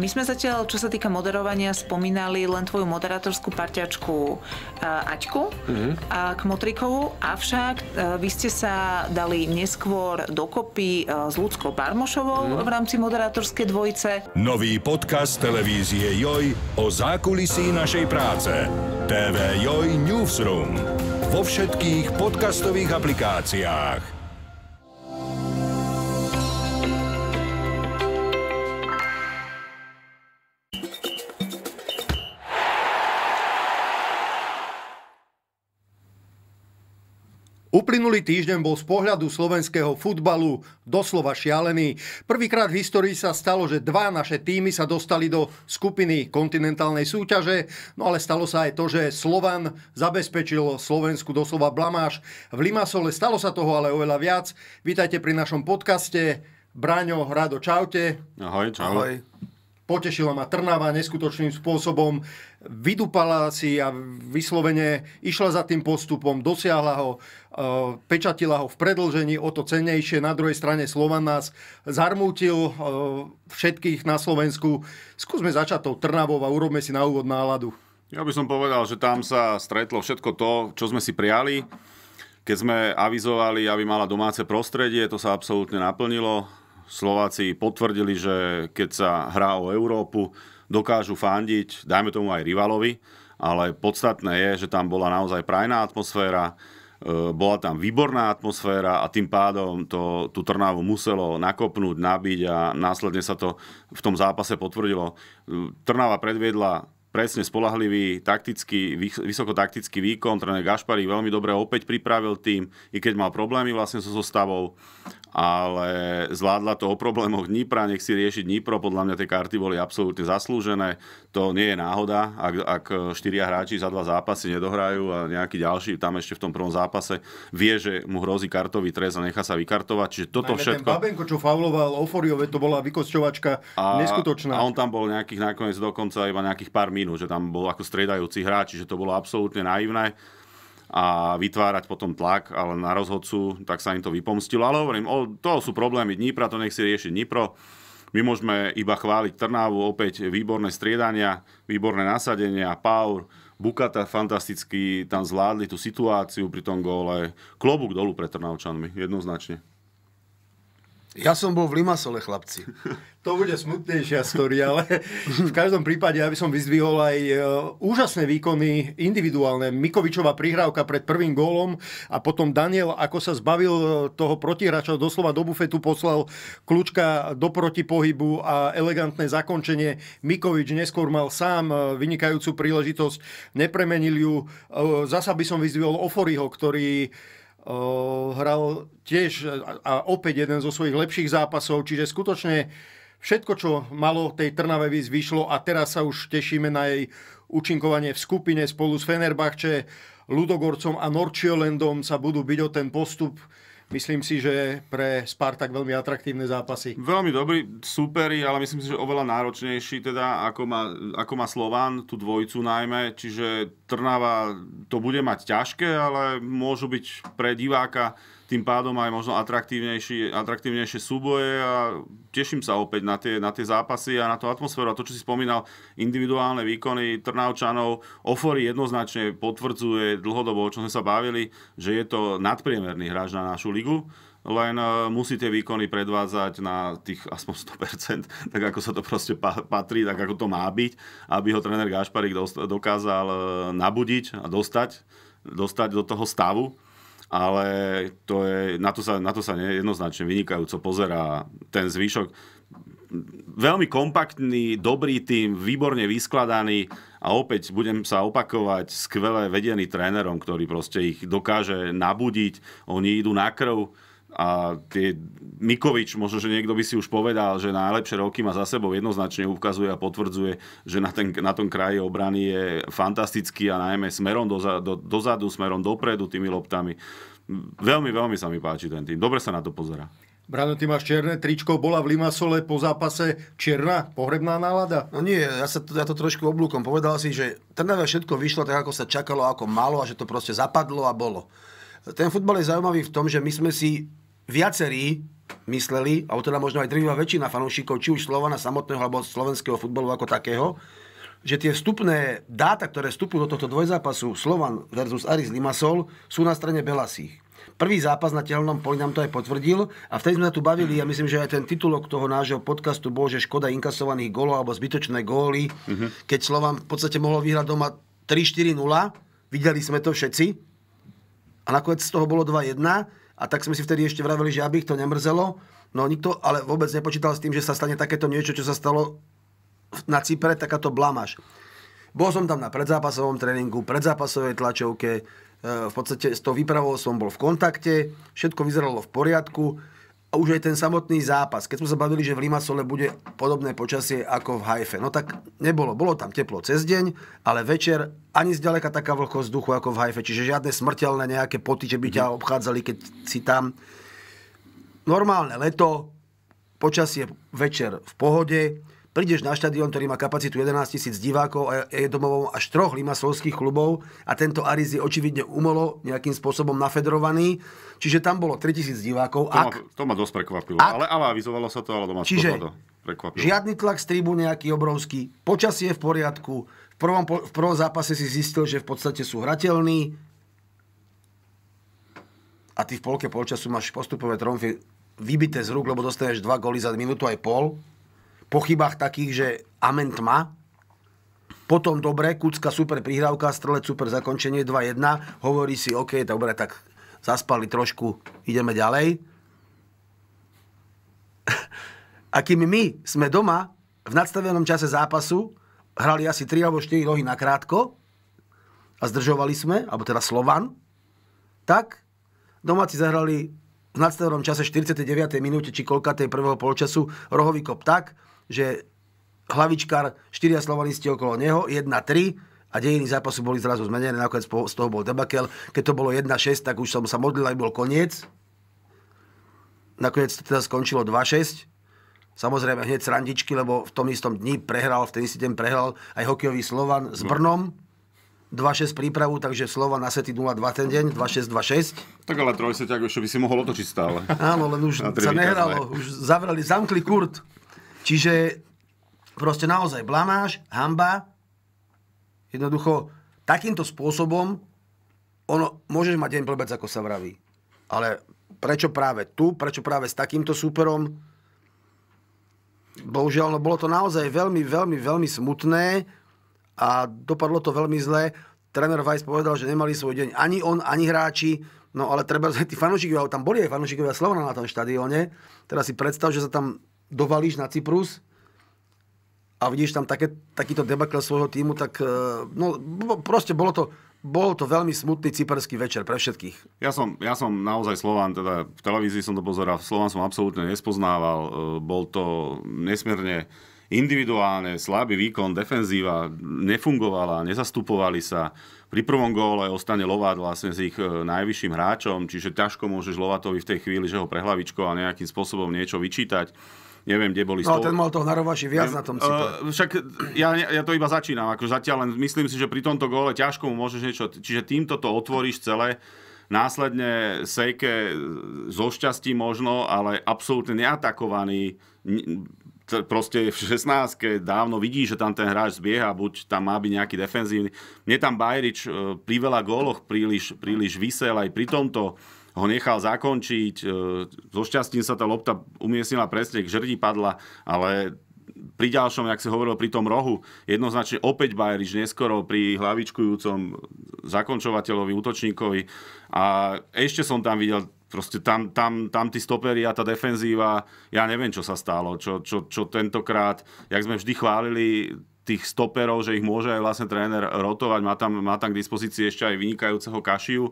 My sme zatiaľ, čo sa týka moderovania, spomínali len tvoju moderátorskú parťačku eh, Aťku mm-hmm. a Motrikovu, avšak eh, vy ste sa dali neskôr dokopy eh, s Ľudskou Barmošovou mm-hmm. v rámci moderátorskej dvojice. Nový podcast televízie Joj o zákulisí našej práce. TV Joj Newsroom vo všetkých podcastových aplikáciách. Uplynulý týždeň bol z pohľadu slovenského futbalu doslova šialený. Prvýkrát v histórii sa stalo, že dva naše týmy sa dostali do skupiny kontinentálnej súťaže, no ale stalo sa aj to, že Slovan zabezpečil Slovensku doslova blamáž v Limasole. Stalo sa toho ale oveľa viac. Vítajte pri našom podcaste. Braňo, Rado, čaute. Ahoj, čau. Ahoj potešila ma Trnava neskutočným spôsobom, vydupala si a vyslovene išla za tým postupom, dosiahla ho, e, pečatila ho v predlžení, o to cennejšie. Na druhej strane Slovan nás zarmútil e, všetkých na Slovensku. Skúsme začať tou Trnavou a urobme si na úvod náladu. Ja by som povedal, že tam sa stretlo všetko to, čo sme si prijali. Keď sme avizovali, aby mala domáce prostredie, to sa absolútne naplnilo Slováci potvrdili, že keď sa hrá o Európu, dokážu fandiť, dajme tomu aj rivalovi, ale podstatné je, že tam bola naozaj prajná atmosféra, e, bola tam výborná atmosféra a tým pádom to, tú Trnavu muselo nakopnúť, nabiť a následne sa to v tom zápase potvrdilo. E, Trnava predviedla presne spolahlivý, taktický, vysokotaktický výkon. Tréner Gašparík veľmi dobre opäť pripravil tým, i keď mal problémy vlastne so zostavou, ale zvládla to o problémoch Dnipra, nech si riešiť Dnipro, podľa mňa tie karty boli absolútne zaslúžené. To nie je náhoda, ak, ak e, štyria hráči za dva zápasy nedohrajú a nejaký ďalší tam ešte v tom prvom zápase vie, že mu hrozí kartový trest a nechá sa vykartovať. Čiže toto Najmä všetko... Ten Babenko, čo fauloval Oforiove, to bola vykosťovačka a, neskutočná. A on tam bol nejakých nakoniec dokonca iba nejakých pár minút minút, že tam bol ako striedajúci hráč, že to bolo absolútne naivné a vytvárať potom tlak ale na rozhodcu, tak sa im to vypomstilo. Ale hovorím, o, to sú problémy Dnipra, to nech si rieši Dnipro. My môžeme iba chváliť Trnávu, opäť výborné striedania, výborné nasadenia, power, Bukata fantasticky tam zvládli tú situáciu pri tom gole Klobúk dolu pre Trnavčanmi, jednoznačne. Ja som bol v Limasole, chlapci. To bude smutnejšia story, ale v každom prípade, aby som vyzdvihol aj e, úžasné výkony individuálne. Mikovičová prihrávka pred prvým gólom a potom Daniel, ako sa zbavil e, toho protihráča, doslova do bufetu poslal kľúčka do protipohybu a elegantné zakončenie. Mikovič neskôr mal sám e, vynikajúcu príležitosť, nepremenil ju. Zasa by som vyzdvihol Oforiho, ktorý hral tiež a opäť jeden zo svojich lepších zápasov, čiže skutočne všetko, čo malo tej Trnave výsť, vyšlo a teraz sa už tešíme na jej účinkovanie v skupine spolu s Fenerbahče, Ludogorcom a Norčiolendom sa budú byť o ten postup Myslím si, že pre Spartak veľmi atraktívne zápasy. Veľmi dobrý, superi, ale myslím si, že oveľa náročnejší, teda ako má, ako má Slován, tú dvojicu najmä. Čiže Trnava to bude mať ťažké, ale môžu byť pre diváka tým pádom aj možno atraktívnejšie, súboje a teším sa opäť na tie, na tie zápasy a na tú atmosféru. A to, čo si spomínal, individuálne výkony Trnaučanov, Ofori jednoznačne potvrdzuje dlhodobo, o čom sme sa bavili, že je to nadpriemerný hráč na našu ligu len e, musí tie výkony predvádzať na tých aspoň 100%, tak ako sa to proste patrí, tak ako to má byť, aby ho tréner Gašparík dokázal e, nabudiť a dostať, dostať do toho stavu ale to je, na, to sa, na to sa jednoznačne vynikajúco pozerá ten zvyšok. Veľmi kompaktný, dobrý tým, výborne vyskladaný a opäť budem sa opakovať, skvelé vedený trénerom, ktorý proste ich dokáže nabudiť, oni idú na krv, a tie Mikovič, možno, že niekto by si už povedal, že najlepšie roky má za sebou, jednoznačne ukazuje a potvrdzuje, že na, ten, na tom kraji obrany je fantastický a najmä smerom doza, do, dozadu, smerom dopredu tými loptami. Veľmi, veľmi sa mi páči ten tým. Dobre sa na to pozera. Brano, ty máš čierne tričko, bola v Limasole po zápase čierna, pohrebná nálada? No nie, ja, sa, ja to trošku oblúkom. Povedal si, že Trnava všetko vyšlo tak, ako sa čakalo, ako malo a že to proste zapadlo a bolo. Ten futbal je zaujímavý v tom, že my sme si viacerí mysleli, alebo teda možno aj drvivá väčšina fanúšikov, či už Slovana samotného, alebo slovenského futbalu ako takého, že tie vstupné dáta, ktoré vstupujú do tohto dvojzápasu Slovan versus Aris Limassol, sú na strane Belasích. Prvý zápas na telnom poli nám to aj potvrdil a vtedy sme sa tu bavili, ja myslím, že aj ten titulok toho nášho podcastu bol, že škoda inkasovaných golov alebo zbytočné góly, uh-huh. keď Slovan v podstate mohlo vyhrať doma 3-4-0, videli sme to všetci a nakoniec z toho bolo a tak sme si vtedy ešte vravili, že aby ich to nemrzelo. No nikto ale vôbec nepočítal s tým, že sa stane takéto niečo, čo sa stalo na Cypre, takáto blamaž. Bol som tam na predzápasovom tréningu, predzápasovej tlačovke, e, v podstate s tou výpravou som bol v kontakte, všetko vyzeralo v poriadku, a už aj ten samotný zápas. Keď sme sa bavili, že v Limasole bude podobné počasie ako v Haife. No tak nebolo. Bolo tam teplo cez deň, ale večer ani zďaleka taká vlhkosť vzduchu ako v Haife. Čiže žiadne smrteľné nejaké poty, že by ťa mhm. obchádzali, keď si tam. Normálne leto, počasie večer v pohode, prídeš na štadión, ktorý má kapacitu 11 tisíc divákov a je domovom až troch limasolských klubov a tento Ariz je očividne umolo nejakým spôsobom nafedrovaný. Čiže tam bolo 3000 divákov. To, ak, ma, to ma dosť prekvapilo. Ak, ale, ale avizovalo sa to, ale doma čiže, to prekvapilo. Žiadny tlak z tribúny nejaký obrovský. Počasie je v poriadku. V prvom, v prvom zápase si zistil, že v podstate sú hratelní. A ty v polke polčasu máš postupové tromfy vybité z rúk, lebo dostaneš dva góly za minútu aj pol po chybách takých, že amen tma, potom dobre, Kucka super prihrávka, strelec super zakončenie 2-1, hovorí si, OK, dobre, tak zaspali trošku, ideme ďalej. A kým my sme doma, v nadstavenom čase zápasu, hrali asi 3 alebo 4 rohy na krátko a zdržovali sme, alebo teda Slovan, tak domáci zahrali v nadstavenom čase 49. minúte či koľka tej prvého polčasu rohový kop tak, že hlavičkár, štyria slovanisti okolo neho, 1-3 a dejiny zápasu boli zrazu zmenené, nakoniec z toho bol debakel. Keď to bolo 1-6, tak už som sa modlil, aj bol koniec. Nakoniec to teda skončilo 2-6. Samozrejme hneď srandičky, lebo v tom istom dni prehral, v ten istý deň prehral aj hokejový Slovan s Brnom. 2-6 prípravu, takže Slova na sety 0-2 ten deň, 2-6-2-6. Tak ale trojseťak, ešte by si mohol otočiť stále. Áno, len už sa nehralo, už zavrali, zamkli kurt. Čiže proste naozaj blamáš, hamba, jednoducho takýmto spôsobom ono, môžeš mať deň blbec, ako sa vraví. Ale prečo práve tu, prečo práve s takýmto súperom? Bohužiaľ, no bolo to naozaj veľmi, veľmi, veľmi smutné a dopadlo to veľmi zle. Tréner Weiss povedal, že nemali svoj deň ani on, ani hráči, no ale treba, tí fanúšikovia, tam boli aj fanúšikovia Slovana na tom štadióne, teraz si predstav, že sa tam dovalíš na Cyprus a vidíš tam také, takýto debakel svojho týmu, tak e, no, proste bolo to, bol to veľmi smutný cyperský večer pre všetkých. Ja som, ja som naozaj Slován, teda v televízii som to pozeral, Slován som absolútne nespoznával. E, bol to nesmierne individuálne slabý výkon, defenzíva nefungovala, nezastupovali sa. Pri prvom góle ostane Lovat vlastne s ich e, najvyšším hráčom, čiže ťažko môžeš Lovatovi v tej chvíli, že ho prehlavičko a nejakým spôsobom niečo vyčítať neviem, kde boli... No, 100... ten mal toho narovaši viac ne, na tom uh, Však ja, ja to iba začínam, ako zatiaľ len myslím si, že pri tomto gole ťažko mu môžeš niečo... Čiže týmto to otvoríš celé, následne Sejke zo šťastí možno, ale absolútne neatakovaný proste v 16 dávno vidí, že tam ten hráč zbieha, buď tam má byť nejaký defenzívny. Mne tam Bajrič uh, pri veľa góloch príliš, príliš vysel aj pri tomto ho nechal zakončiť. E, so šťastím sa tá lopta umiestnila presne, k žrdi padla, ale pri ďalšom, jak si hovoril, pri tom rohu, jednoznačne opäť Bajeriš neskoro pri hlavičkujúcom zakončovateľovi, útočníkovi. A ešte som tam videl proste tam, tam, tam tí stopery a tá defenzíva, ja neviem, čo sa stalo, čo, čo, čo tentokrát, jak sme vždy chválili tých stoperov, že ich môže aj vlastne tréner rotovať, má tam, má tam k dispozícii ešte aj vynikajúceho kašiu,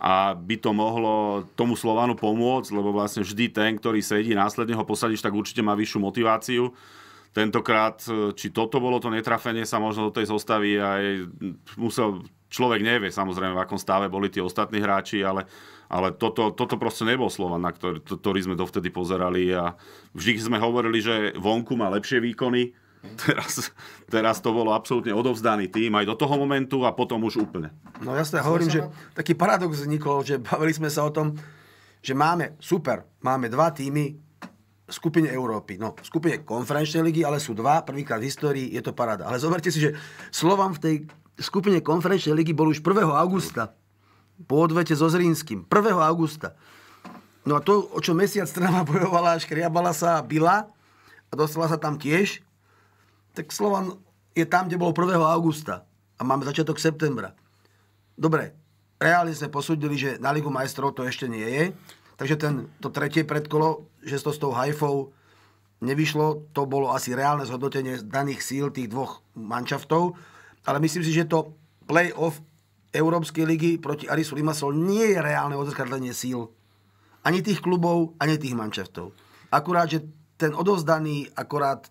a by to mohlo tomu Slovanu pomôcť, lebo vlastne vždy ten, ktorý sedí, následne ho posadíš, tak určite má vyššiu motiváciu. Tentokrát, e, či toto bolo to netrafenie, sa možno do tej zostavy aj musel, človek nevie samozrejme, v akom stave boli tí ostatní hráči, ale, ale toto, toto proste nebol Slovan, na ktorý, to, ktorý sme dovtedy pozerali a vždy sme hovorili, že vonku má lepšie výkony, Teraz, teraz to bolo absolútne odovzdaný tým aj do toho momentu a potom už úplne. No ja sa hovorím, že taký paradox vznikol, že bavili sme sa o tom, že máme, super, máme dva týmy v skupine Európy. No, v skupine konferenčnej ligy, ale sú dva, prvýkrát v histórii, je to paráda. Ale zoberte si, že Slovan v tej skupine konferenčnej ligy bol už 1. augusta po odvete so Zrínským. 1. augusta. No a to, o čo mesiac Trnava bojovala, škriabala sa, byla a dostala sa tam tiež, tak Slovan je tam, kde bol 1. augusta a máme začiatok septembra. Dobre, reálne sme posúdili, že na Ligu majstrov to ešte nie je, takže ten, to tretie predkolo, že to s tou hajfou nevyšlo, to bolo asi reálne zhodnotenie daných síl tých dvoch manšaftov, ale myslím si, že to play-off Európskej ligy proti Arisu Limassol nie je reálne odzrkadlenie síl ani tých klubov, ani tých manšaftov. Akurát, že ten odovzdaný, akorát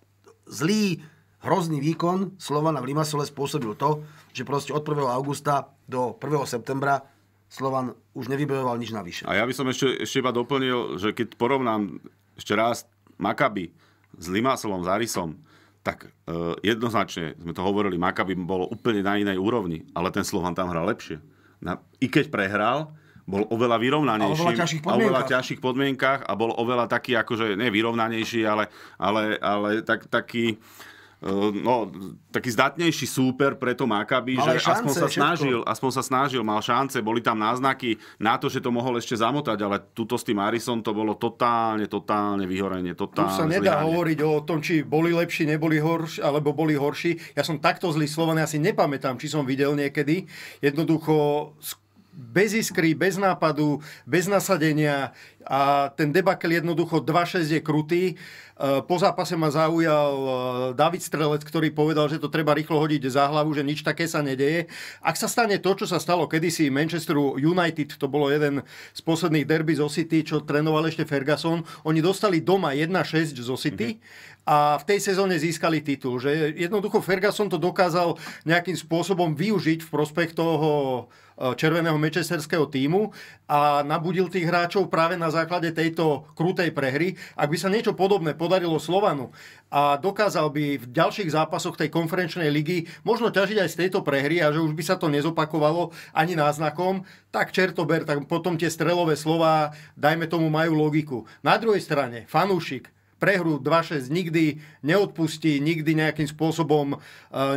zlý hrozný výkon Slovana v Limasole spôsobil to, že proste od 1. augusta do 1. septembra Slovan už nevybojoval nič navyše. A ja by som ešte, ešte iba doplnil, že keď porovnám ešte raz Makaby s Limasolom, Zarisom, tak e, jednoznačne sme to hovorili, Makaby bolo úplne na inej úrovni, ale ten Slovan tam hral lepšie. Na, I keď prehral, bol oveľa vyrovnanejší. A oveľa ťažších podmienkách A oveľa ťažších podmienkach a bol oveľa taký, akože, ne vyrovnanejší, ale, ale, ale tak, taký Eh, no, taký zdatnejší súper pre to Makabi, že šance, aspoň sa, všetko. snažil, aspoň sa snažil, mal šance, boli tam náznaky na to, že to mohol ešte zamotať, ale tuto s tým Arison to bolo totálne, totálne vyhorenie, totálne Tu sa zlyhanie. nedá hovoriť o tom, či boli lepší, neboli horší, alebo boli horší. Ja som takto zlý Slovan, ja si nepamätám, či som videl niekedy. Jednoducho bez iskry, bez nápadu, bez nasadenia a ten debakel jednoducho 2-6 je krutý. E, po zápase ma zaujal e, David Strelec, ktorý povedal, že to treba rýchlo hodiť za hlavu, že nič také sa nedeje. Ak sa stane to, čo sa stalo kedysi Manchesteru United, to bolo jeden z posledných derby zo City, čo trénoval ešte Ferguson, oni dostali doma 1-6 zo City a v tej sezóne získali titul. Že jednoducho Ferguson to dokázal nejakým spôsobom využiť v prospech toho Eh, červeného mečesterského týmu a nabudil tých hráčov práve na základe tejto krutej prehry. Ak by sa niečo podobné podarilo Slovanu a dokázal by v ďalších zápasoch tej konferenčnej ligy možno ťažiť aj z tejto prehry a že už by sa to nezopakovalo ani náznakom, tak čertober, tak potom tie strelové slova, dajme tomu, majú logiku. Na druhej strane, fanúšik, prehru 2-6 nikdy neodpustí, nikdy nejakým spôsobom e,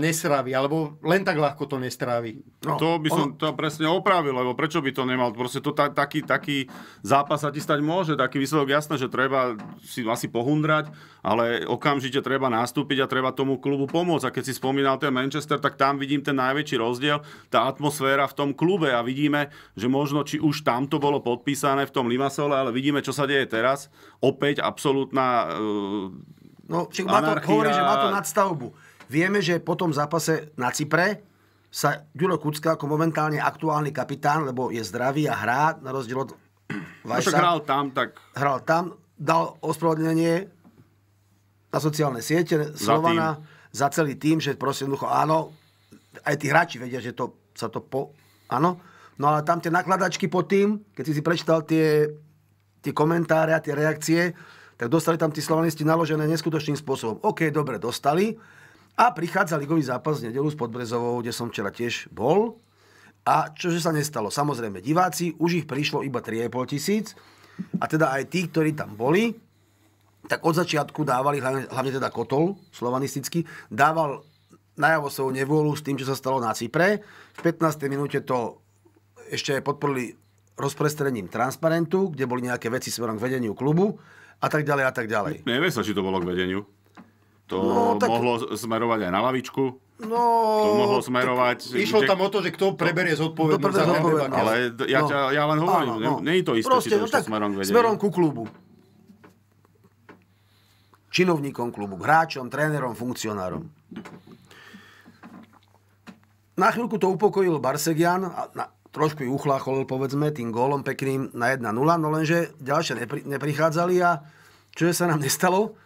nesraví, alebo len tak ľahko to nestrávi. No, to by som on... to presne opravil, lebo prečo by to nemal? Proste to ta, taký, taký zápas sa ti stať môže, taký výsledok jasné, že treba si asi pohundrať, ale okamžite treba nastúpiť a treba tomu klubu pomôcť. A keď si spomínal ten Manchester, tak tam vidím ten najväčší rozdiel, tá atmosféra v tom klube a vidíme, že možno či už tam to bolo podpísané v tom Limasole, ale vidíme, čo sa deje teraz opäť absolútna uh, No, má to, hovorí, že má to nadstavbu. Vieme, že po tom zápase na Cypre sa Ďuro Kucka ako momentálne aktuálny kapitán, lebo je zdravý a hrá, na rozdiel od no Vajsa. No, hral tam, tak... Hral tam, dal ospravedlnenie na sociálne siete Slovana za, za celý tým, že proste jednoducho áno, aj tí hráči vedia, že to, sa to po... Áno, no ale tam tie nakladačky pod tým, keď si si prečítal tie tie komentáre a tie reakcie, tak dostali tam tí slovanisti naložené neskutočným spôsobom. OK, dobre, dostali. A prichádza ligový zápas v nedelu s Podbrezovou, kde som včera tiež bol. A čože sa nestalo? Samozrejme, diváci, už ich prišlo iba 3,5 tisíc. A teda aj tí, ktorí tam boli, tak od začiatku dávali, hlavne teda Kotol, slovanisticky, dával najavo svoju nevôľu s tým, čo sa stalo na Cypre. V 15. minúte to ešte podporili rozprestrením transparentu, kde boli nejaké veci smerom k vedeniu klubu a tak ďalej a tak ďalej. Nevie sa, či to bolo k vedeniu. To no, tak... mohlo smerovať aj na lavičku. No, to mohlo smerovať... Tak... Išlo kde... tam o to, že kto preberie no, zodpovednosť. Za zodpovednosť. Ale ja, no. ťa, ja len hovorím, Áno, no. nie je to isté, Proste, či to no, tak smerom k vedeniu. Smerom ku klubu. Činovníkom klubu, hráčom, trénerom, funkcionárom. Na chvíľku to upokojil Barsegian a na, trošku ju uchláchol, povedzme, tým gólom pekným na 1-0, no lenže ďalšie nepr- neprichádzali a čo sa nám nestalo?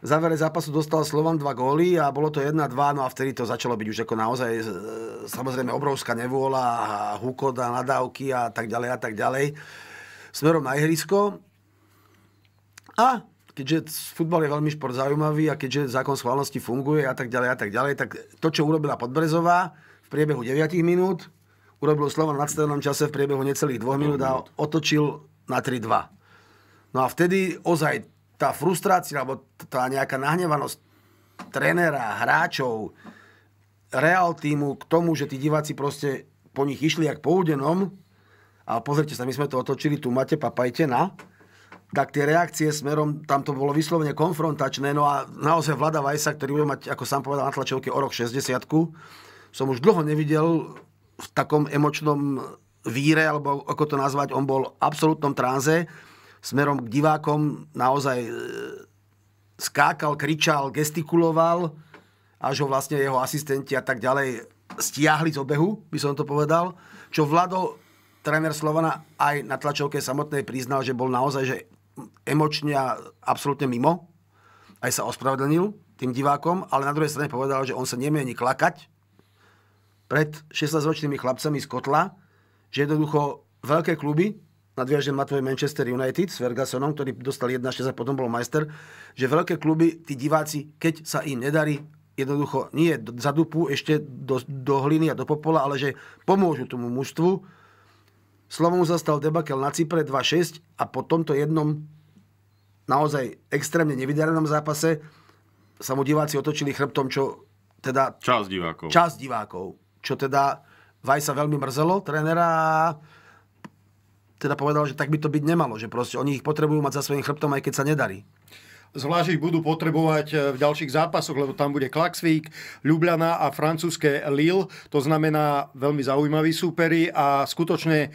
V závere zápasu dostal Slovan dva góly a bolo to 1-2, no a vtedy to začalo byť už ako naozaj e, samozrejme obrovská nevôľa a hukot a nadávky a tak ďalej a tak ďalej smerom na ihrisko. A keďže futbal je veľmi šport zaujímavý a keďže zákon schválnosti funguje a tak ďalej a tak ďalej, tak to, čo urobila Podbrezová v priebehu 9 minút, urobil Slovan v nadstavnom čase v priebehu necelých dvoch minút a otočil na 3-2. No a vtedy ozaj tá frustrácia, alebo tá nejaká nahnevanosť trenera, hráčov, real týmu k tomu, že tí diváci proste po nich išli jak po údenom, a pozrite sa, my sme to otočili, tu máte papajte na, tak tie reakcie smerom, tam to bolo vyslovene konfrontačné, no a naozaj Vlada Vajsa, ktorý bude mať, ako sám povedal, na tlačovke o rok 60 som už dlho nevidel v takom emočnom víre, alebo ako to nazvať, on bol v absolútnom tranze smerom k divákom naozaj e, skákal, kričal, gestikuloval, až ho vlastne jeho asistenti a tak ďalej stiahli z obehu, by som to povedal. Čo Vlado, tréner Slovana, aj na tlačovke samotnej priznal, že bol naozaj že emočne a absolútne mimo. Aj sa ospravedlnil tým divákom, ale na druhej strane povedal, že on sa nemieni klakať, pred 16-ročnými chlapcami z Kotla, že jednoducho veľké kluby, nadviažem na tvoj Manchester United s Fergusonom, ktorý dostal 1-6 a potom bol majster, že veľké kluby, tí diváci, keď sa im nedarí, jednoducho nie za dupu ešte do, do hliny a do popola, ale že pomôžu tomu mužstvu. Slovom zastal debakel na Cypre 2-6 a po tomto jednom naozaj extrémne nevydarenom zápase sa mu diváci otočili chrbtom, čo teda... Čas divákov. Čas divákov čo teda Vajsa veľmi mrzelo, trénera teda povedal, že tak by to byť nemalo, že proste oni ich potrebujú mať za svojím chrbtom, aj keď sa nedarí. Zvlášť ich budú potrebovať e, v ďalších zápasoch, lebo tam bude Klaxvík, Ljubljana a francúzske Lille. To znamená veľmi zaujímaví súperi a skutočne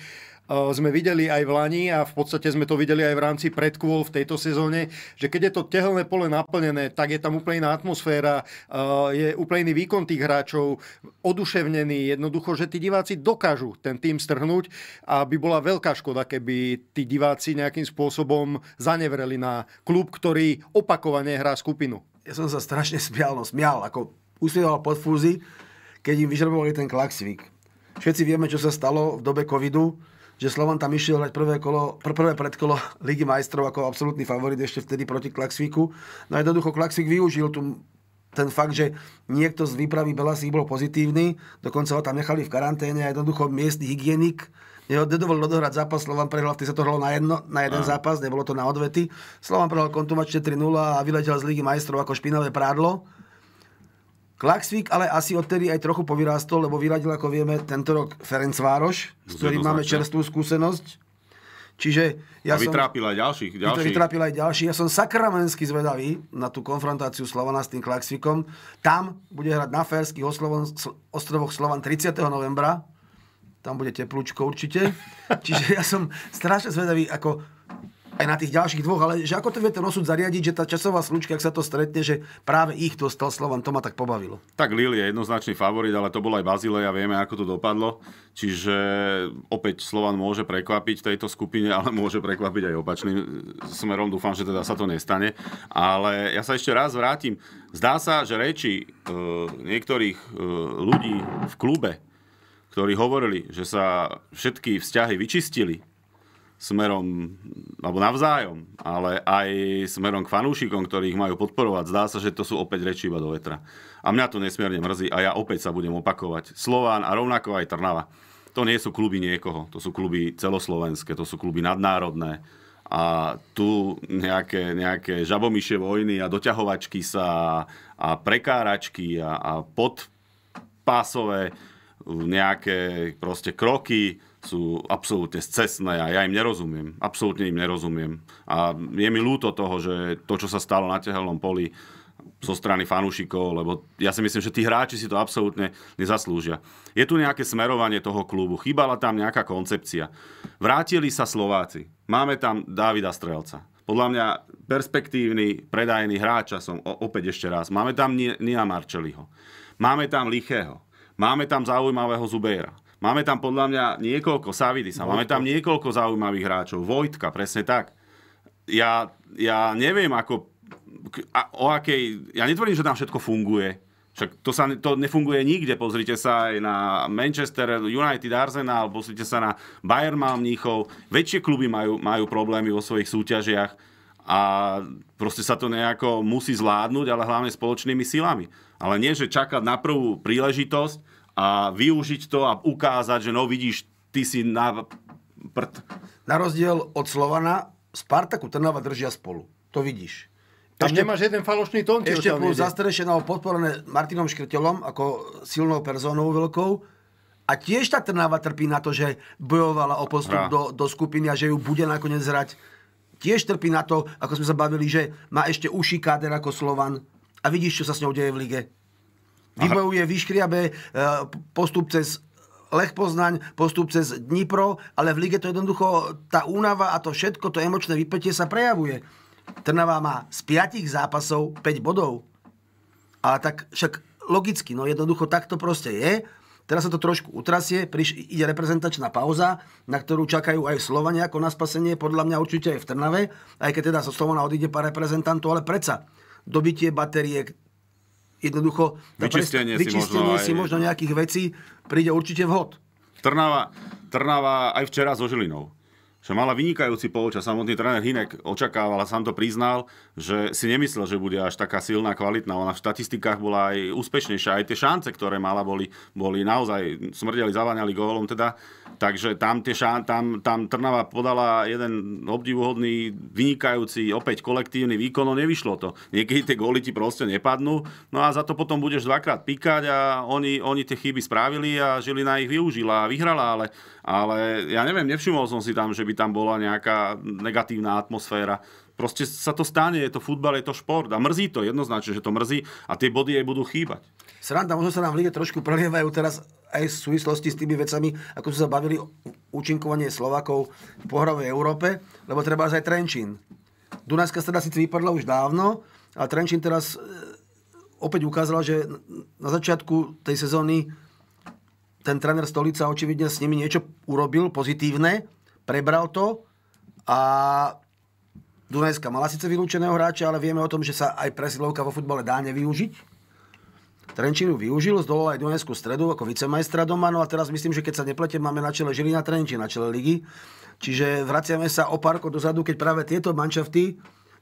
Eh, sme videli aj v Lani a v podstate sme to videli aj v rámci predkôl v tejto sezóne, že keď je to tehelné pole naplnené, tak je tam úplne iná atmosféra, eh, je úplne iný výkon tých hráčov, oduševnený, jednoducho, že tí diváci dokážu ten tým strhnúť a by bola veľká škoda, keby tí diváci nejakým spôsobom zanevreli na klub, ktorý opakovane hrá skupinu. Ja som sa strašne smial, no smial, ako usmieval pod fúzi, keď im vyžrebovali ten klaxvik. Všetci vieme, čo sa stalo v dobe covidu že Slovan tam išiel hrať prvé, kolo, pr- prvé predkolo Ligy majstrov ako absolútny favorit ešte vtedy proti Klaxvíku. No a jednoducho Klaxvík využil tú ten fakt, že niekto z výpravy Belasí bol pozitívny, dokonca ho tam nechali v karanténe a jednoducho miestny hygienik jeho nedovolil odohrať zápas, Slovan prehral, vtedy sa to hralo na, jedno, na jeden a. zápas, nebolo to na odvety. Slovan prehral kontumačne 3-0 a vyletel z Ligy majstrov ako špinavé prádlo. Klaxvík ale asi odtedy aj trochu povyrástol, lebo vyradil, ako vieme, tento rok Ferenc Vároš, s ktorým máme čerstvú skúsenosť. Čiže ja a vytrápil som, aj ďalších. ďalších. Vytrápil aj ďalší. Ja som sakramensky zvedavý na tú konfrontáciu Slovana s tým Klaxvikom. Tam bude hrať na Férskych ostrovoch Slovan 30. novembra. Tam bude teplúčko určite. Čiže ja som strašne zvedavý, ako aj na tých ďalších dvoch, ale že ako to vie ten osud zariadiť, že tá časová slučka, ak sa to stretne, že práve ich dostal Slovan, to ma tak pobavilo. Tak Lili je jednoznačný favorit, ale to bol aj a vieme, ako to dopadlo. Čiže opäť Slovan môže prekvapiť v tejto skupine, ale môže prekvapiť aj opačným smerom. Dúfam, že teda sa to nestane. Ale ja sa ešte raz vrátim. Zdá sa, že reči e, niektorých e, ľudí v klube, ktorí hovorili, že sa všetky vzťahy vyčistili, smerom, alebo navzájom, ale aj smerom k fanúšikom, ktorí ich majú podporovať. Zdá sa, že to sú opäť reči iba do vetra. A mňa to nesmierne mrzí a ja opäť sa budem opakovať. Slován a rovnako aj Trnava. To nie sú kluby niekoho, to sú kluby celoslovenské, to sú kluby nadnárodné. A tu nejaké, nejaké žabomyšie vojny a doťahovačky sa a prekáračky a, a podpásové nejaké proste kroky sú absolútne scesné a ja im nerozumiem. Absolútne im nerozumiem. A je mi ľúto toho, že to, čo sa stalo na tehelnom poli zo strany fanúšikov, lebo ja si myslím, že tí hráči si to absolútne nezaslúžia. Je tu nejaké smerovanie toho klubu, chýbala tam nejaká koncepcia. Vrátili sa Slováci. Máme tam Davida Strelca. Podľa mňa perspektívny predajný hráč, som opäť ešte raz. Máme tam Nia Marčeliho. Máme tam Lichého. Máme tam zaujímavého Zubejra. Máme tam podľa mňa niekoľko, Savidisa, máme tam niekoľko zaujímavých hráčov. Vojtka, presne tak. Ja, ja neviem, ako, a, o akej... Ja netvrdím, že tam všetko funguje. Však to, sa, to nefunguje nikde. Pozrite sa aj na Manchester United, Arsenal, pozrite sa na Bayern Mníchov. Väčšie kluby majú, majú problémy vo svojich súťažiach a proste sa to nejako musí zvládnuť, ale hlavne spoločnými silami. Ale nie, že čakať na prvú príležitosť, a využiť to a ukázať, že no vidíš, ty si na prd. Na rozdiel od Slovana, Spartaku Trnava držia spolu. To vidíš. Tam ešte, nemáš jeden falošný tón. Ešte plus zastrešené podporené Martinom Škrtelom ako silnou personou veľkou. A tiež tá Trnava trpí na to, že bojovala o postup do, do skupiny a že ju bude nakoniec hrať. Tiež trpí na to, ako sme sa bavili, že má ešte uši káder ako Slovan. A vidíš, čo sa s ňou deje v lige. Vybojuje, vyškriabe e, postup cez Lech Poznaň, postup cez Dnipro, ale v lige to jednoducho, tá únava a to všetko, to emočné vypetie sa prejavuje. Trnava má z piatich zápasov 5 bodov. A tak však logicky, no jednoducho takto proste je. Teraz sa to trošku utrasie, priš, ide reprezentačná pauza, na ktorú čakajú aj Slovania ako na spasenie, podľa mňa určite aj v Trnave, aj keď teda so Slovana odíde pár reprezentantov, ale predsa dobitie bateriek, Jednoducho, vyčistenie, presta- vyčistenie si, možno, si možno nejakých vecí príde určite vhod. Trnava, Trnava aj včera so Žilinou že mala vynikajúci polčas. Samotný tréner Hinek očakával a sám to priznal, že si nemyslel, že bude až taká silná, kvalitná. Ona v štatistikách bola aj úspešnejšia. Aj tie šance, ktoré mala, boli, boli naozaj smrdeli, zaváňali gólom teda. Takže tam, tie šan, tam, tam Trnava podala jeden obdivuhodný, vynikajúci, opäť kolektívny výkon, no nevyšlo to. Niekedy tie góly ti proste nepadnú, no a za to potom budeš dvakrát píkať a oni, oni tie chyby spravili a Žilina ich využila a vyhrala, ale, ale ja neviem, nevšimol som si tam, že by tam bola nejaká negatívna atmosféra. Proste sa to stane, je to futbal, je to šport a mrzí to jednoznačne, že to mrzí a tie body jej budú chýbať. Sranda, možno sa nám v lige trošku prelievajú teraz aj v súvislosti s tými vecami, ako sa bavili účinkovanie Slovakov v pohrovej Európe, lebo treba aj Trenčín. Dunajská streda síce vypadla už dávno, a Trenčín teraz e, opäť ukázala, že na začiatku tej sezóny ten tréner Stolica očividne s nimi niečo urobil pozitívne, prebral to a Dunajska mala síce vylúčeného hráča, ale vieme o tom, že sa aj presilovka vo futbale dá nevyužiť. Trenčínu využil, zdolal aj Dunajskú stredu ako vicemajstra doma, no a teraz myslím, že keď sa nepletem, máme na čele Žilina Trenčín, na čele ligy. Čiže vraciame sa o parko dozadu, keď práve tieto manšafty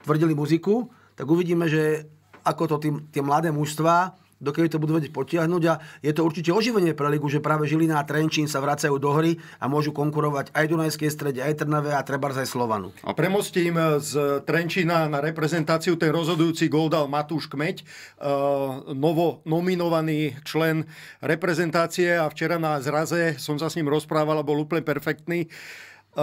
tvrdili muziku, tak uvidíme, že ako to tým, tie mladé mužstva dokedy to budú vedieť potiahnuť. A je to určite oživenie pre ligu, že práve Žilina a Trenčín sa vracajú do hry a môžu konkurovať aj Dunajskej strede, aj Trnave a treba aj Slovanu. A premostím eh, z Trenčína na reprezentáciu. Ten rozhodujúci gól dal Matúš Kmeď, eh, novo nominovaný člen reprezentácie a včera na zraze som sa s ním rozprával a bol úplne perfektný. Eh,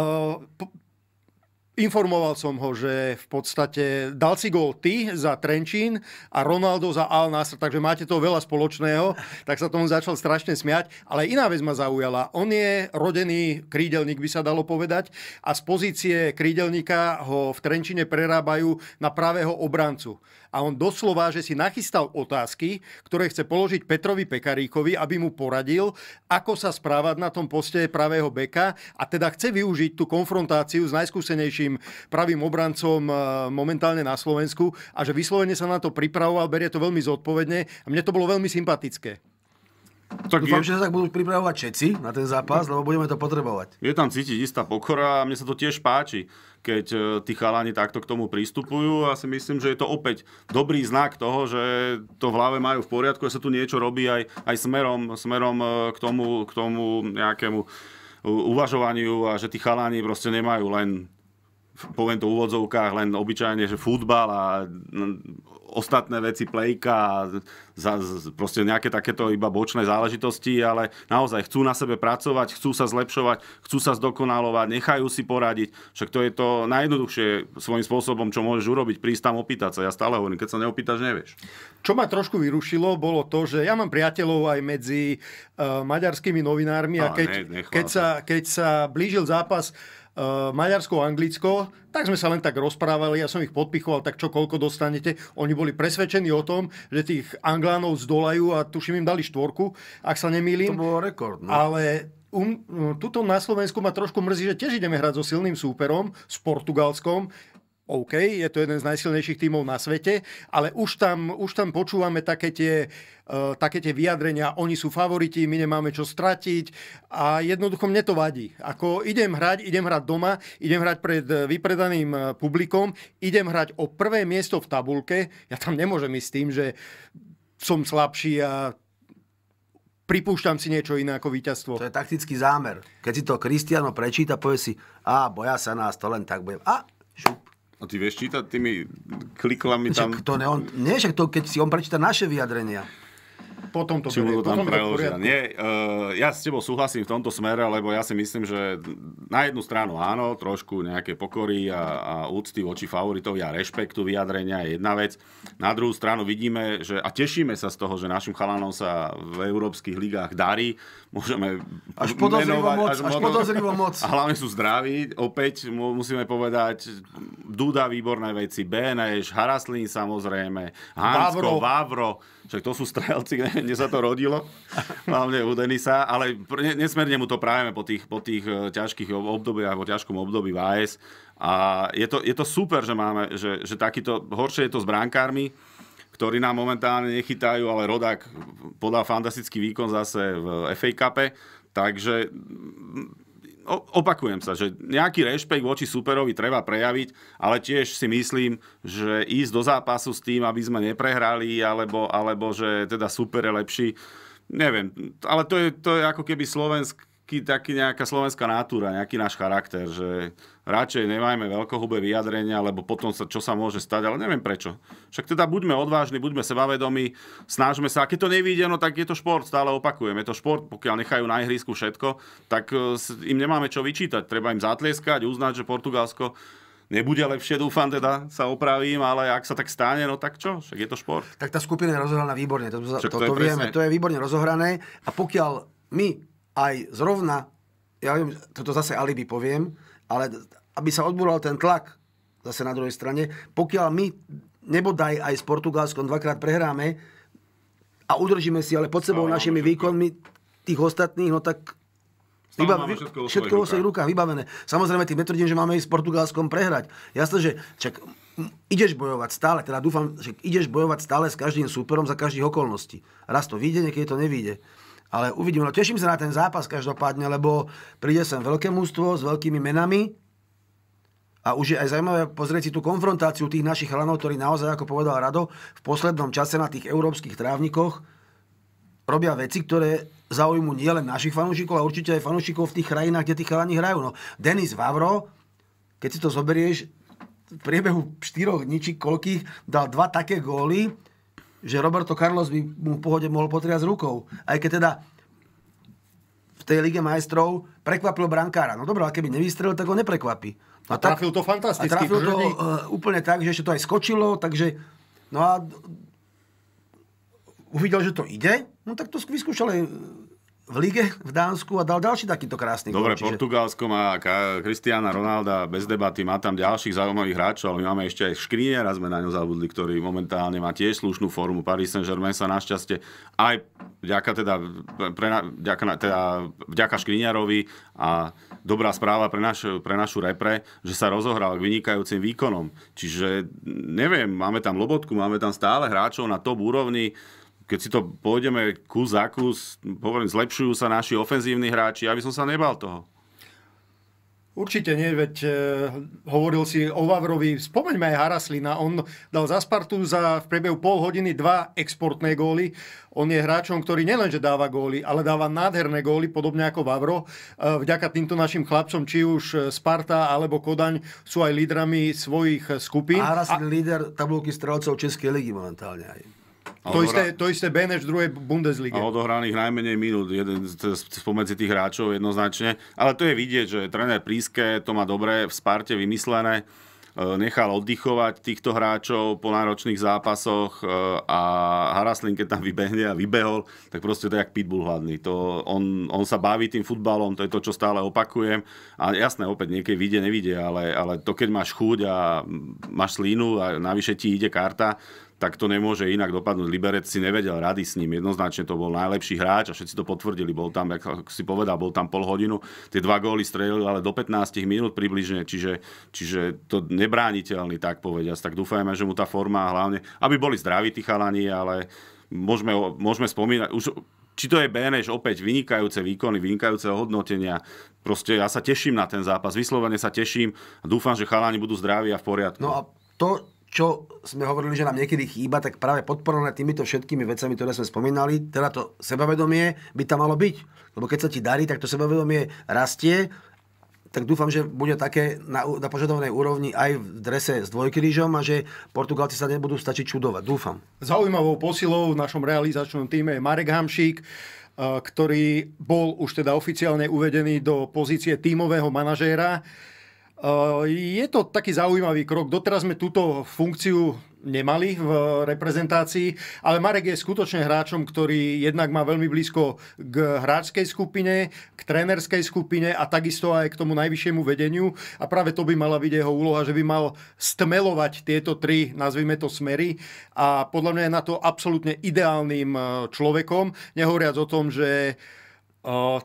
Informoval som ho, že v podstate dal si gol ty za Trenčín a Ronaldo za Al Nasr, takže máte to veľa spoločného. Tak sa tomu začal strašne smiať. Ale iná vec ma zaujala. On je rodený krídelník, by sa dalo povedať. A z pozície krídelníka ho v Trenčine prerábajú na pravého obrancu a on doslova, že si nachystal otázky, ktoré chce položiť Petrovi Pekaríkovi, aby mu poradil, ako sa správať na tom poste pravého beka a teda chce využiť tú konfrontáciu s najskúsenejším pravým obrancom eh, momentálne na Slovensku a že vyslovene sa na to pripravoval, berie to veľmi zodpovedne a mne to bolo veľmi sympatické. Tak Dúfam, je... že sa tak budú pripravovať všetci na ten zápas, lebo budeme to potrebovať. Je tam cítiť istá pokora a mne sa to tiež páči, keď e, tí chalani takto k tomu pristupujú a si myslím, že je to opäť dobrý znak toho, že to v hlave majú v poriadku a sa tu niečo robí aj, aj smerom, smerom e, k, tomu, k tomu nejakému uvažovaniu a že tí chalani proste nemajú len poviem to v úvodzovkách, len obyčajne, že futbal a ostatné veci, plejka, za, proste nejaké takéto iba bočné záležitosti, ale naozaj chcú na sebe pracovať, chcú sa zlepšovať, chcú sa zdokonalovať, nechajú si poradiť. Však to je to najjednoduchšie svojím spôsobom, čo môžeš urobiť, prísť tam opýtať sa. Ja stále hovorím, keď sa neopýtaš, nevieš. Čo ma trošku vyrušilo, bolo to, že ja mám priateľov aj medzi uh, maďarskými novinármi a, a keď, ne, keď, sa, keď sa blížil zápas Eh, Maďarsko, a Anglicko, tak sme sa len tak rozprávali, ja som ich podpichoval, tak čo koľko dostanete. Oni boli presvedčení o tom, že tých Anglánov zdolajú a tuším im dali štvorku, ak sa nemýlim. To bol rekord. No. Ale um, no, tuto na Slovensku ma trošku mrzí, že tiež ideme hrať so silným súperom, s Portugalskom. OK, je to jeden z najsilnejších tímov na svete, ale už tam, už tam počúvame také tie, uh, také tie vyjadrenia, oni sú favoriti, my nemáme čo stratiť a jednoducho mne to vadí. Ako idem hrať, idem hrať doma, idem hrať pred vypredaným e, publikom, idem hrať o prvé miesto v tabulke, ja tam nemôžem ísť s tým, že som slabší a pripúšťam si niečo iné ako víťazstvo. To je taktický zámer. Keď si to Kristiano prečíta, povie si, a boja sa nás, to len tak budem. A šup. A ty vieš čítať tými kliklami tam? Však to ne, on, nie, však to, keď si on prečíta naše vyjadrenia potom to, či bude, tam preložené. Nie, uh, ja s tebou súhlasím v tomto smere, lebo ja si myslím, že na jednu stranu áno, trošku nejaké pokory a, a úcty voči favoritovi a rešpektu vyjadrenia je jedna vec. Na druhú stranu vidíme, že a tešíme sa z toho, že našim chalanom sa v európskych ligách darí. Môžeme až podozrivo menovať, moc, až, až podozrivo moc. A hlavne sú zdraví. Opäť musíme povedať, Duda výborné veci, BNŠ, e Haraslín samozrejme, Hansko, Vavro. Vavro. Však to sú strelci, kde sa to rodilo, hlavne u Denisa, ale nesmerne mu to prajeme po tých, po tých e, ťažkých obdobiach, po ťažkom období v AS. A je to, je to super, že máme, že, že takýto, horšie je to s bránkármi, ktorí nám momentálne nechytajú, ale Rodák podal fantastický výkon zase v FA Cupe, takže opakujem sa, že nejaký rešpekt voči superovi treba prejaviť, ale tiež si myslím, že ísť do zápasu s tým, aby sme neprehrali, alebo, alebo že teda super je lepší, neviem. Ale to je, to je ako keby slovenský, taký nejaká slovenská natúra, nejaký náš charakter, že radšej nemajme veľkohubé vyjadrenia, lebo potom sa, čo sa môže stať, ale neviem prečo. Však teda buďme odvážni, buďme sebavedomí, snažme sa. A keď to nevíde, no tak je to šport, stále opakujem. Je to šport, pokiaľ nechajú na ihrisku všetko, tak e, im nemáme čo vyčítať. Treba im zatlieskať, uznať, že Portugalsko nebude lepšie, dúfam teda, sa opravím, ale ak sa tak stane, no tak čo, však je to šport. Tak tá skupina je rozohraná výborne, to, to, to, to vieme, to je výborne rozohrané a pokiaľ my aj zrovna, ja viem, toto zase alibi poviem, ale aby sa odbúral ten tlak zase na druhej strane. Pokiaľ my nebodaj aj s Portugalskom dvakrát prehráme a udržíme si ale pod sebou no, našimi výkonmi tých ostatných, no tak Stále Vybav- všetko, všetko vo svojich rukách vybavené. Samozrejme, tým netvrdím, že máme ísť s Portugalskom prehrať. Jasné, že čak, ideš bojovať stále, teda dúfam, že ideš bojovať stále s každým súperom za každých okolností. Raz to vyjde, niekedy to nevyjde. Ale uvidíme. No, teším sa na ten zápas každopádne, lebo príde sem veľké mústvo s veľkými menami, a už je aj zaujímavé pozrieť si tú konfrontáciu tých našich hlanov, ktorí naozaj, ako povedal Rado, v poslednom čase na tých európskych trávnikoch robia veci, ktoré zaujímu nielen našich fanúšikov, ale určite aj fanúšikov v tých krajinách, kde tí chalani hrajú. No, Denis Vavro, keď si to zoberieš, v priebehu 4 dní či koľkých dal dva také góly, že Roberto Carlos by mu v pohode mohol potriať z rukou. Aj keď teda v tej Lige majstrov prekvapil brankára. No dobré, ale keby nevystrelil, tak ho neprekvapí. A, a trafil to fantasticky. A trafil to uh, úplne tak, že ešte to aj skočilo, takže... No a uvidel, že to ide, no tak to vyskúšali v lige v Dánsku a dal ďalší takýto krásny Dobre, gol, čiže... Portugalsko má Kristiana Ronalda bez debaty, má tam ďalších zaujímavých hráčov, ale my máme ešte aj Škriniera, sme na ňo zabudli, ktorý momentálne má tiež slušnú formu. Paris Saint-Germain sa našťastie aj vďaka, teda, pre, vďaka, teda, vďaka Škriniarovi a dobrá správa pre, naš, pre našu repre, že sa rozohral k vynikajúcim výkonom. Čiže neviem, máme tam Lobotku, máme tam stále hráčov na top úrovni, keď si to pôjdeme kus za kus, hovorím, zlepšujú sa naši ofenzívni hráči, aby som sa nebal toho. Určite nie, veď e, hovoril si o Vavrovi. Spomeňme aj Haraslina. On dal za Spartu za v priebehu pol hodiny dva exportné góly. On je hráčom, ktorý nielenže dáva góly, ale dáva nádherné góly, podobne ako Vavro. E, vďaka týmto našim chlapcom, či už Sparta alebo Kodaň, sú aj lídrami svojich skupín. A Haraslin a... líder tabulky strelcov Českej ligy momentálne aj. To, odohra... isté, to isté Beneš v druhej Bundeslige. A odohraných najmenej minút, jeden spomedzi tých hráčov jednoznačne. Ale to je vidieť, že tréner Príske to má dobre v Sparte vymyslené e, nechal oddychovať týchto hráčov po náročných zápasoch e, a Haraslin, keď tam vybehne a vybehol, tak proste to je jak pitbull hladný. To, on, on sa baví tým futbalom, to je to, čo stále opakujem. A jasné, opäť niekedy vidie, nevidie, ale, ale to, keď máš chuť a máš slínu a navyše ti ide karta, tak to nemôže inak dopadnúť. Liberec si nevedel rady s ním, jednoznačne to bol najlepší hráč a všetci to potvrdili. Bol tam, ako si povedal, bol tam pol hodinu, tie dva góly strelili, ale do 15 minút približne, čiže, čiže to nebrániteľný, tak povediať. Tak dúfajme, že mu tá forma hlavne, aby boli zdraví tí chalani, ale môžeme, môžeme spomínať, už či to je BNŠ, opäť vynikajúce výkony, vynikajúce hodnotenia. Proste ja sa teším na ten zápas, vyslovene sa teším a dúfam, že chalani budú zdraví a v poriadku. No a to, čo sme hovorili, že nám niekedy chýba, tak práve podporované týmito všetkými vecami, ktoré sme spomínali, teda to sebavedomie by tam malo byť. Lebo keď sa ti darí, tak to sebavedomie rastie, tak dúfam, že bude také na, na požadovanej úrovni aj v drese s dvojkrížom a že Portugálci sa nebudú stačiť čudovať. Dúfam. Zaujímavou posilou v našom realizačnom týme je Marek Hamšík, e, ktorý bol už teda oficiálne uvedený do pozície tímového manažéra. Ehm, je to taký zaujímavý krok. Doteraz sme túto funkciu nemali v reprezentácii, ale Marek je skutočne hráčom, ktorý jednak má veľmi blízko k hráčskej skupine, k trénerskej skupine a takisto aj k tomu najvyššiemu vedeniu. A práve to by mala byť jeho úloha, že by mal stmelovať tieto tri, nazvime to, smery. A podľa mňa je na to absolútne ideálnym e, človekom, nehovoriac o tom, že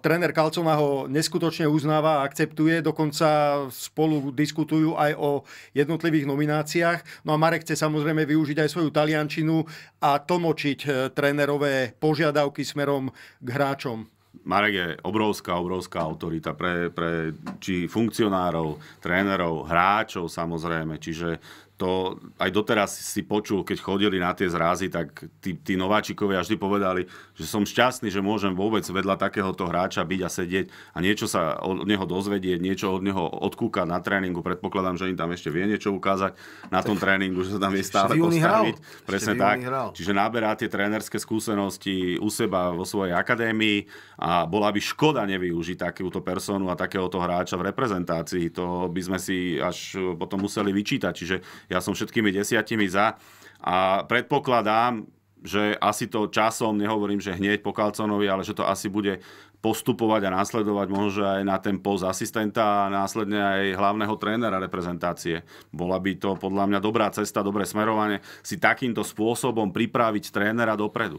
tréner Kalcová ho neskutočne uznáva a akceptuje, dokonca spolu diskutujú aj o jednotlivých nomináciách. No a Marek chce samozrejme využiť aj svoju taliančinu a tlmočiť e, trénerové požiadavky smerom k hráčom. Marek je obrovská, obrovská autorita pre, pre či funkcionárov, trénerov, hráčov samozrejme. Čiže to aj doteraz si počul, keď chodili na tie zrázy, tak tí, tí nováčikovia vždy povedali, že som šťastný, že môžem vôbec vedľa takéhoto hráča byť a sedieť a niečo sa od neho dozvedieť, niečo od neho odkúkať na tréningu. Predpokladám, že im tam ešte vie niečo ukázať na tom tréningu, že sa tam vie stále postaviť. Presne tak. Hral. Čiže naberá tie trénerské skúsenosti u seba vo svojej akadémii a bola by škoda nevyužiť takúto personu a takéhoto hráča v reprezentácii. To by sme si až potom museli vyčítať. Čiže ja som všetkými desiatimi za a predpokladám, že asi to časom, nehovorím, že hneď po Kalconovi, ale že to asi bude postupovať a následovať možno aj na ten post asistenta a následne aj hlavného trénera reprezentácie. Bola by to podľa mňa dobrá cesta, dobré smerovanie si takýmto spôsobom pripraviť trénera dopredu.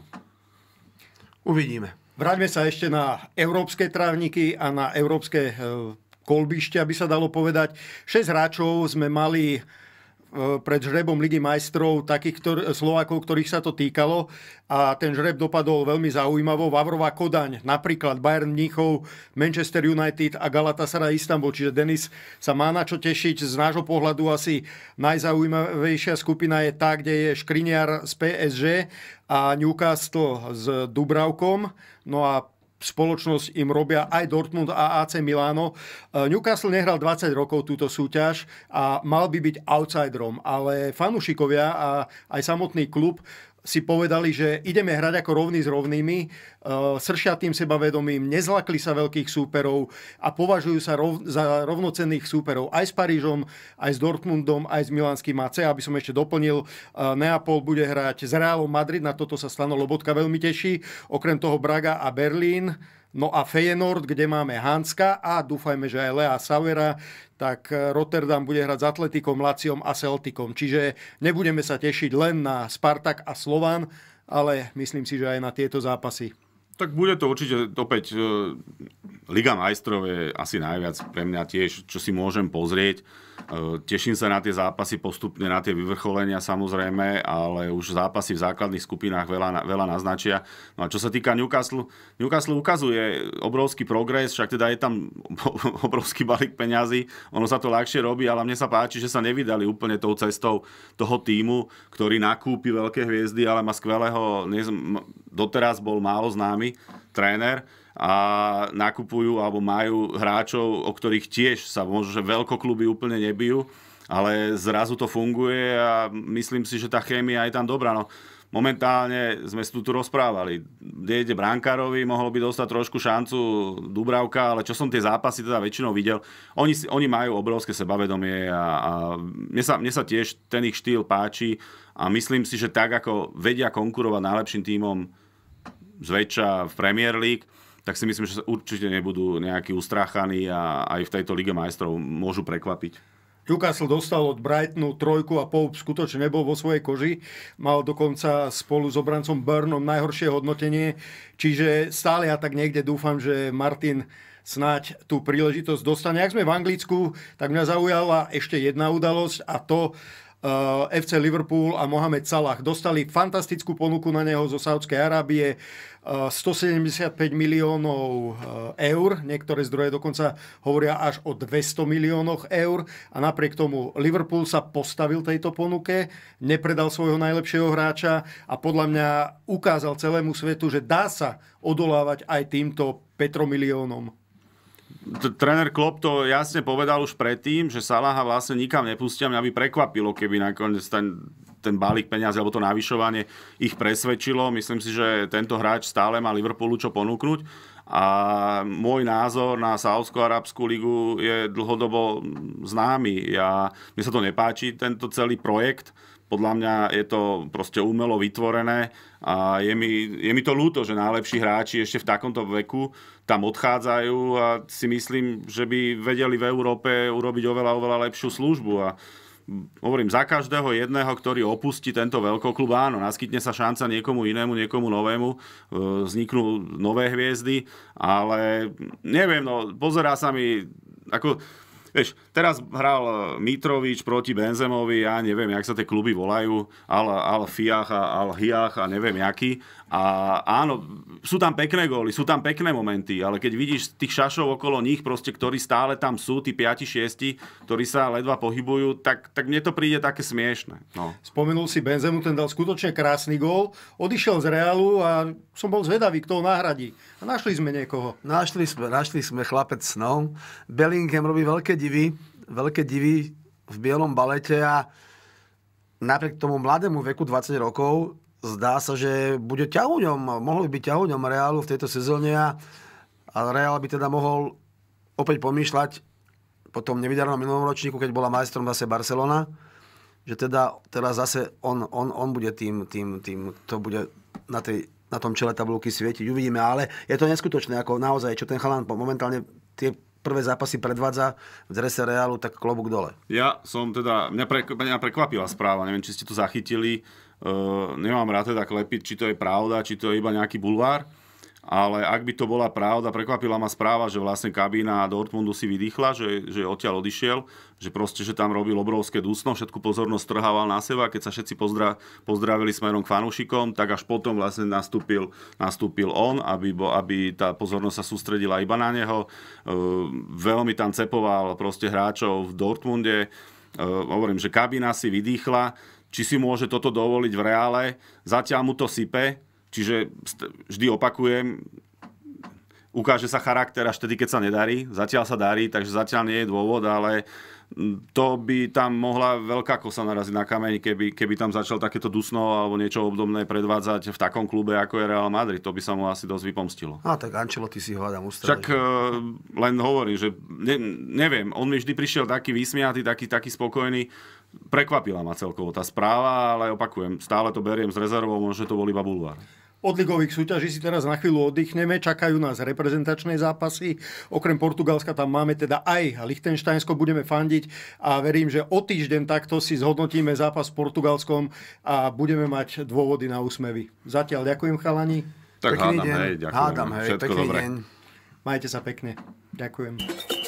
Uvidíme. Vráťme sa ešte na európske trávniky a na európske e, kolbište, aby sa dalo povedať. 6 hráčov sme mali pred žrebom Ligy majstrov takých ktor- Slovákov, ktorých sa to týkalo a ten žreb dopadol veľmi zaujímavo. Vavrová Kodaň, napríklad Bayern Mníchov, Manchester United a Galatasaray Istanbul. Čiže Denis sa má na čo tešiť. Z nášho pohľadu asi najzaujímavejšia skupina je tá, kde je Škriniar z PSG a Newcastle s Dubravkom. No a spoločnosť im robia aj Dortmund a AC Milano. E, Newcastle nehral 20 rokov túto súťaž a mal by byť outsiderom, ale fanúšikovia a aj samotný klub si povedali, že ideme hrať ako rovní s rovnými, eh, sršatým sebavedomím, nezlakli sa veľkých súperov a považujú sa rov, za rovnocenných súperov aj s Parížom, aj s Dortmundom, aj s Milanským AC. Aby som ešte doplnil, eh, Neapol bude hrať s Realom Madrid, na toto sa stanolo Lobotka veľmi teší, okrem toho Braga a Berlín. No a Feyenoord, kde máme Hanska a dúfajme, že aj Lea Savera, tak eh, Rotterdam bude hrať s Atletikom, Laciom a Celtikom. Čiže nebudeme sa tešiť len na Spartak a Slovan, ale myslím si, že aj na tieto zápasy. Tak bude to určite opäť eh, Liga majstrov je asi najviac pre mňa tiež, čo si môžem pozrieť. Eh, teším sa na tie zápasy postupne, na tie vyvrcholenia samozrejme, ale už zápasy v základných skupinách veľa, veľa naznačia. No a čo sa týka Newcastle, Newcastle ukazuje obrovský progres, však teda je tam obrovský balík peňazí, ono sa to ľahšie robí, ale mne sa páči, že sa nevydali úplne tou cestou toho týmu, ktorý nakúpi veľké hviezdy, ale má skvelého, doteraz bol málo známy tréner, a nakupujú alebo majú hráčov, o ktorých tiež sa možno, že veľkokluby úplne nebijú, ale zrazu to funguje a myslím si, že tá chémia je tam dobrá. No, momentálne sme si tu, tu rozprávali. Dejde Brankárovi, mohol by dostať trošku šancu Dubravka, ale čo som tie zápasy teda väčšinou videl, oni, oni majú obrovské sebavedomie a, a mne, sa, mne sa tiež ten ich štýl páči a myslím si, že tak ako vedia konkurovať najlepším tímom zväčša v Premier League, tak si myslím, že určite nebudú nejakí ustráchaní a aj v tejto Lige majstrov môžu prekvapiť. Newcastle dostal od Brightonu trojku a Poup skutočne nebol vo svojej koži. Mal dokonca spolu s obrancom Burnom najhoršie hodnotenie. Čiže stále ja tak niekde dúfam, že Martin snáď tú príležitosť dostane. Ak sme v Anglicku, tak mňa zaujala ešte jedna udalosť a to uh, eh, FC Liverpool a Mohamed Salah. Dostali fantastickú ponuku na neho zo Saudskej Arábie, uh, eh, 175 miliónov uh, eur, niektoré zdroje dokonca hovoria až o 200 miliónoch eur a napriek tomu Liverpool sa postavil tejto ponuke, nepredal svojho najlepšieho hráča a podľa mňa ukázal celému svetu, že dá sa odolávať aj týmto petromiliónom tréner Klopp to jasne povedal už predtým, že Salaha vlastne nikam nepustia. Mňa by prekvapilo, keby nakoniec ten, ten balík peniazy alebo to navyšovanie ich presvedčilo. Myslím si, že tento hráč stále má Liverpoolu čo ponúknuť. A môj názor na Saudsko-Arabskú ligu je dlhodobo známy. Ja, mne sa to nepáči, tento celý projekt podľa mňa je to proste umelo vytvorené a je mi, je mi to ľúto, že najlepší hráči ešte v takomto veku tam odchádzajú a si myslím, že by vedeli v Európe urobiť oveľa, oveľa lepšiu službu. A hovorím, za každého jedného, ktorý opustí tento veľkoklub, áno, naskytne sa šanca niekomu inému, niekomu novému, e, vzniknú nové hviezdy, ale neviem, no, pozerá sa mi, ako, vieš, teraz hral e, Mitrovič proti Benzemovi, ja neviem, jak sa tie kluby volajú, Al, Al Fiach a Al Hiach a neviem jaký. A áno, sú tam pekné góly, sú tam pekné momenty, ale keď vidíš tých šašov okolo nich, proste, ktorí stále tam sú, tí 5-6, ktorí sa ledva pohybujú, tak, tak mne to príde také smiešne. No. Spomenul si Benzemu, ten dal skutočne krásny gól, odišiel z Reálu a som bol zvedavý, kto ho nahradí. A našli sme niekoho. Našli sme, našli sme chlapec snom. Bellingham robí veľké divy veľké divy v bielom balete a napriek tomu mladému veku 20 rokov zdá sa, že bude ťahuňom, mohol by byť ťahuňom Reálu v tejto sezóne a, a Reál by teda mohol opäť pomýšľať po tom nevydarnom minulom ročníku, keď bola majstrom zase Barcelona, že teda teraz zase on, on, on bude tým, tým, tým, to bude na, tej, na tom čele tabulky svietiť. Uvidíme, ale je to neskutočné, ako naozaj, čo ten chalán momentálne tie prvé zápasy predvádza v drese Realu, tak klobúk dole. Ja som teda, mňa, pre, mňa prekvapila správa, neviem, či ste to zachytili. Uh, nemám rád teda klepiť, či to je pravda, či to je iba nejaký bulvár ale ak by to bola pravda, prekvapila ma správa, že vlastne kabína Dortmundu si vydýchla, že, že odtiaľ odišiel, že proste, že tam robil obrovské dusno, všetku pozornosť trhával na seba, keď sa všetci pozdra, pozdravili smerom k fanúšikom, tak až potom vlastne nastúpil, nastúpil on, aby, bo, aby tá pozornosť sa sústredila iba na neho. E, veľmi tam cepoval proste hráčov v Dortmunde. E, hovorím, že kabína si vydýchla, či si môže toto dovoliť v reále. Zatiaľ mu to sype, Čiže vždy opakujem, ukáže sa charakter až tedy, keď sa nedarí. Zatiaľ sa darí, takže zatiaľ nie je dôvod, ale to by tam mohla veľká kosa naraziť na kameň, keby, keby tam začal takéto dusno alebo niečo obdobné predvádzať v takom klube, ako je Real Madrid. To by sa mu asi dosť vypomstilo. A tak ty si hľadám ustreliť. Čak uh, eh, len hovorím, že ne, neviem, on mi vždy prišiel taký vysmiatý, taký, taký spokojný. Prekvapila ma celkovo tá správa, ale opakujem, stále to beriem s rezervou, možno to bol iba bulvár. Od ligových súťaží si teraz na chvíľu oddychneme, čakajú nás reprezentačné zápasy. Okrem Portugalska tam máme teda aj Lichtensteinsko, budeme fandiť a verím, že o týždeň takto si zhodnotíme zápas s Portugalskom a budeme mať dôvody na úsmevy. Zatiaľ ďakujem chalani. Tak pekný hádam, deň. hej, ďakujem. Hádam, hej, Všetko pekný dobre. deň. Majte sa pekne. Ďakujem.